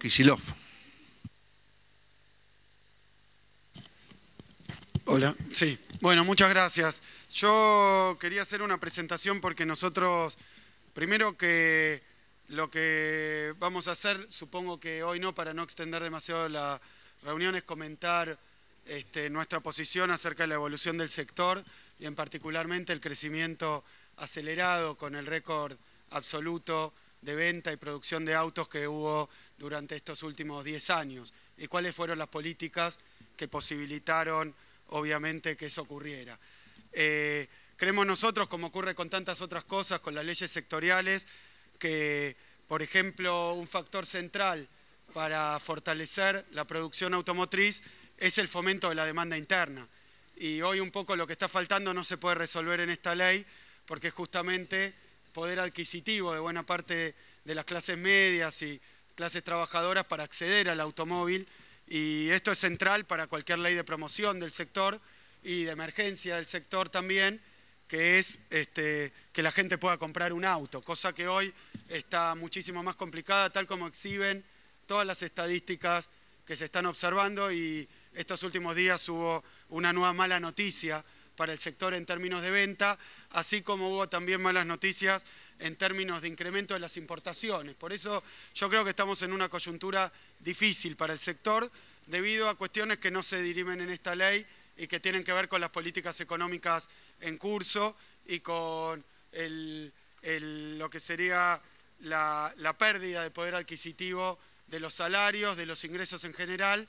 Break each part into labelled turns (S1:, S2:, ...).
S1: Kisilov. Hola, sí. Bueno, muchas gracias. Yo quería hacer una presentación porque nosotros, primero que lo que vamos a hacer, supongo que hoy no, para no extender demasiado la reunión, es comentar este, nuestra posición acerca de la evolución del sector y en particularmente el crecimiento acelerado con el récord absoluto de venta y producción de autos que hubo durante estos últimos 10 años y cuáles fueron las políticas que posibilitaron, obviamente, que eso ocurriera. Eh, creemos nosotros, como ocurre con tantas otras cosas, con las leyes sectoriales, que, por ejemplo, un factor central para fortalecer la producción automotriz es el fomento de la demanda interna. Y hoy un poco lo que está faltando no se puede resolver en esta ley porque justamente poder adquisitivo de buena parte de las clases medias y clases trabajadoras para acceder al automóvil y esto es central para cualquier ley de promoción del sector y de emergencia del sector también, que es este, que la gente pueda comprar un auto, cosa que hoy está muchísimo más complicada, tal como exhiben todas las estadísticas que se están observando y estos últimos días hubo una nueva mala noticia para el sector en términos de venta, así como hubo también malas noticias en términos de incremento de las importaciones. Por eso yo creo que estamos en una coyuntura difícil para el sector debido a cuestiones que no se dirimen en esta ley y que tienen que ver con las políticas económicas en curso y con lo que sería la pérdida de poder adquisitivo de los salarios, de los ingresos en general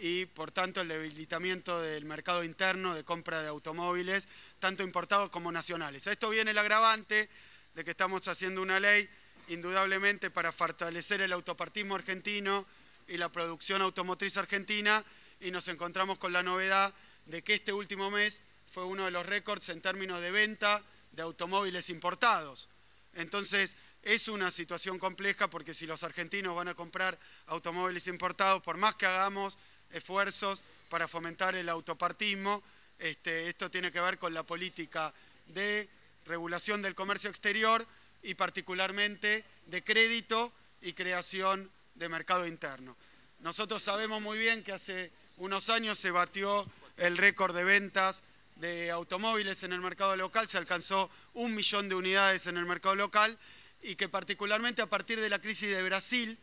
S1: y por tanto el debilitamiento del mercado interno de compra de automóviles, tanto importados como nacionales. A esto viene el agravante de que estamos haciendo una ley indudablemente para fortalecer el autopartismo argentino y la producción automotriz argentina y nos encontramos con la novedad de que este último mes fue uno de los récords en términos de venta de automóviles importados. Entonces, es una situación compleja porque si los argentinos van a comprar automóviles importados, por más que hagamos esfuerzos para fomentar el autopartismo. Este, esto tiene que ver con la política de regulación del comercio exterior y particularmente de crédito y creación de mercado interno. Nosotros sabemos muy bien que hace unos años se batió el récord de ventas de automóviles en el mercado local, se alcanzó un millón de unidades en el mercado local y que particularmente a partir de la crisis de Brasil,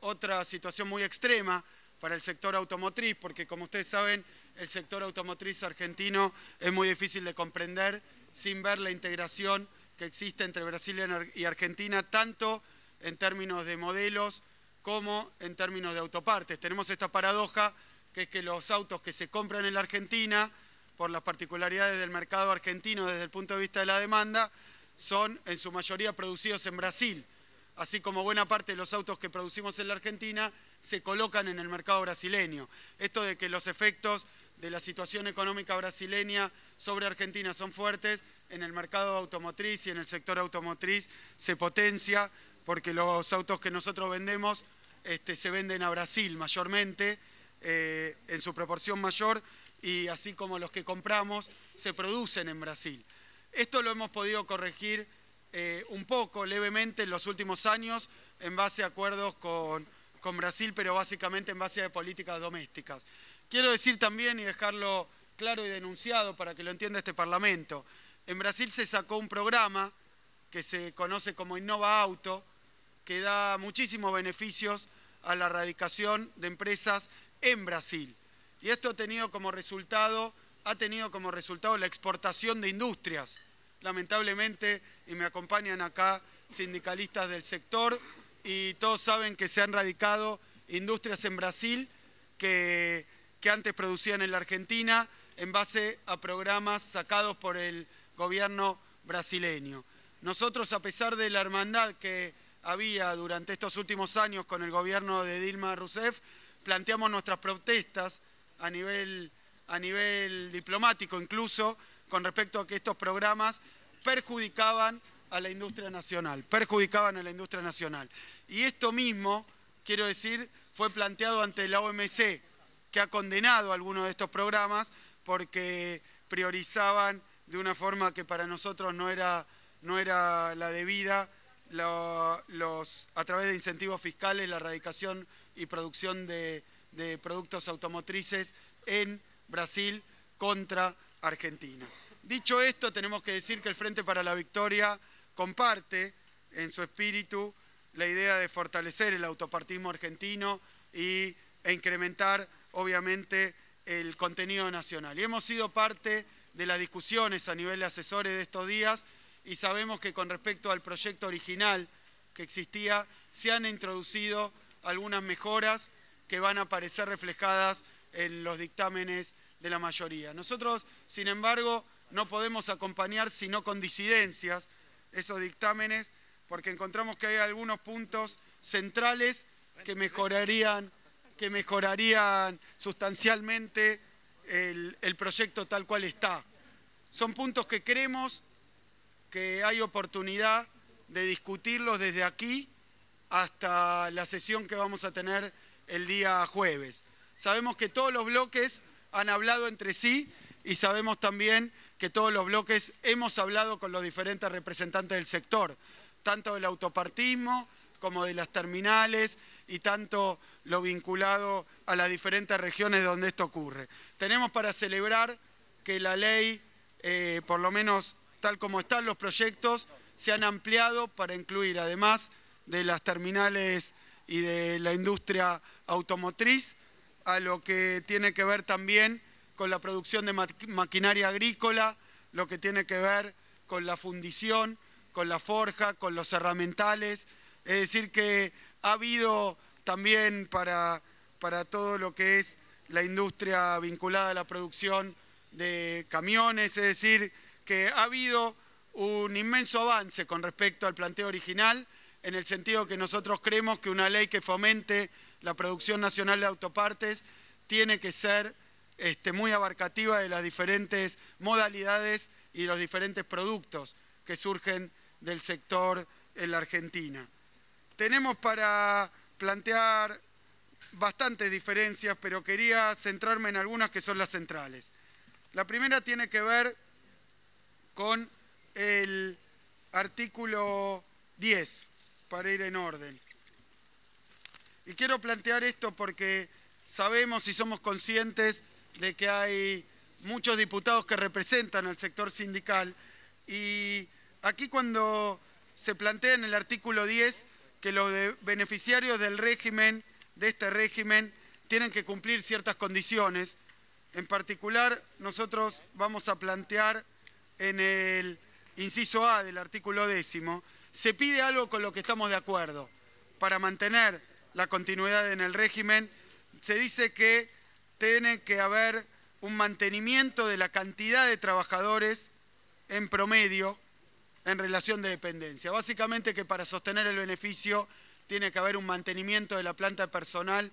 S1: otra situación muy extrema para el sector automotriz, porque como ustedes saben, el sector automotriz argentino es muy difícil de comprender sin ver la integración que existe entre Brasil y Argentina, tanto en términos de modelos como en términos de autopartes. Tenemos esta paradoja que es que los autos que se compran en la Argentina, por las particularidades del mercado argentino desde el punto de vista de la demanda, son en su mayoría producidos en Brasil, así como buena parte de los autos que producimos en la Argentina se colocan en el mercado brasileño. Esto de que los efectos de la situación económica brasileña sobre Argentina son fuertes, en el mercado automotriz y en el sector automotriz se potencia porque los autos que nosotros vendemos este, se venden a Brasil mayormente, eh, en su proporción mayor, y así como los que compramos se producen en Brasil. Esto lo hemos podido corregir eh, un poco, levemente, en los últimos años, en base a acuerdos con con Brasil, pero básicamente en base a políticas domésticas. Quiero decir también y dejarlo claro y denunciado para que lo entienda este Parlamento. En Brasil se sacó un programa que se conoce como Innova Auto, que da muchísimos beneficios a la erradicación de empresas en Brasil. Y esto ha tenido como resultado, ha tenido como resultado la exportación de industrias. Lamentablemente, y me acompañan acá sindicalistas del sector, y todos saben que se han radicado industrias en Brasil que, antes producían en la Argentina en base a programas sacados por el gobierno brasileño. Nosotros, a pesar de la hermandad que había durante estos últimos años con el gobierno de Dilma Rousseff, planteamos nuestras protestas a nivel diplomático incluso con respecto a que estos programas perjudicaban a la industria nacional, perjudicaban a la industria nacional. Y esto mismo, quiero decir, fue planteado ante la OMC, que ha condenado algunos de estos programas porque priorizaban de una forma que para nosotros no era, no era la debida, los, a través de incentivos fiscales, la erradicación y producción de productos automotrices en Brasil contra Argentina. Dicho esto, tenemos que decir que el Frente para la Victoria comparte en su espíritu la idea de fortalecer el autopartismo argentino y, e incrementar, obviamente, el contenido nacional. Y hemos sido parte de las discusiones a nivel de asesores de estos días y sabemos que con respecto al proyecto original que existía, se han introducido algunas mejoras que van a aparecer reflejadas en los dictámenes de la mayoría. Nosotros, sin embargo, no podemos acompañar sino con disidencias esos dictámenes porque encontramos que hay algunos puntos centrales que mejorarían, que mejorarían sustancialmente el, el proyecto tal cual está. Son puntos que creemos que hay oportunidad de discutirlos desde aquí hasta la sesión que vamos a tener el día jueves. Sabemos que todos los bloques han hablado entre sí y sabemos también que todos los bloques hemos hablado con los diferentes representantes del sector, tanto del autopartismo como de las terminales y tanto lo vinculado a las diferentes regiones donde esto ocurre. Tenemos para celebrar que la ley, eh, por lo menos tal como están los proyectos, se han ampliado para incluir, además de las terminales y de la industria automotriz, a lo que tiene que ver también con la producción de maquinaria agrícola, lo que tiene que ver con la fundición, con la forja, con los herramentales, Es decir, que ha habido también para, para todo lo que es la industria vinculada a la producción de camiones, es decir, que ha habido un inmenso avance con respecto al planteo original, en el sentido que nosotros creemos que una ley que fomente la producción nacional de autopartes tiene que ser este, muy abarcativa de las diferentes modalidades y los diferentes productos que surgen del sector en la Argentina. Tenemos para plantear bastantes diferencias, pero quería centrarme en algunas que son las centrales. La primera tiene que ver con el artículo 10, para ir en orden. Y quiero plantear esto porque sabemos y somos conscientes de que hay muchos diputados que representan al sector sindical y aquí cuando se plantea en el artículo 10 que los beneficiarios del régimen, de este régimen, tienen que cumplir ciertas condiciones. En particular, nosotros vamos a plantear en el inciso A del artículo décimo, se pide algo con lo que estamos de acuerdo. Para mantener la continuidad en el régimen, se dice que tiene que haber un mantenimiento de la cantidad de trabajadores en promedio en relación de dependencia. Básicamente que para sostener el beneficio tiene que haber un mantenimiento de la planta personal